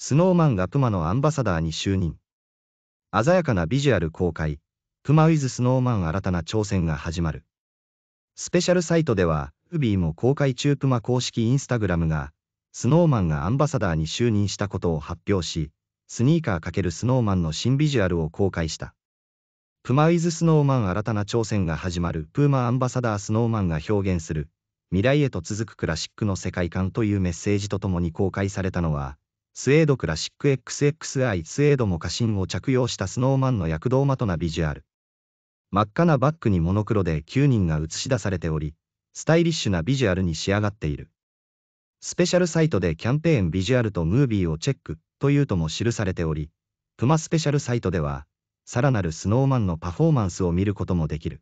スノーマンがプマのアンバサダーに就任。鮮やかなビジュアル公開、プマウィズスノーマン新たな挑戦が始まる。スペシャルサイトでは、ウビーも公開中プマ公式インスタグラムが、スノーマンがアンバサダーに就任したことを発表し、スニーカー×スノーマンの新ビジュアルを公開した。プマウィズスノーマン新たな挑戦が始まるプーマアンバサダースノーマンが表現する未来へと続くクラシックの世界観というメッセージとともに公開されたのはスエードクラシック XXI スエードも過信を着用したスノーマンの躍動的なビジュアル。真っ赤なバッグにモノクロで9人が映し出されており、スタイリッシュなビジュアルに仕上がっている。スペシャルサイトでキャンペーンビジュアルとムービーをチェックというとも記されており、プマスペシャルサイトでは、さらなるスノーマンのパフォーマンスを見ることもできる。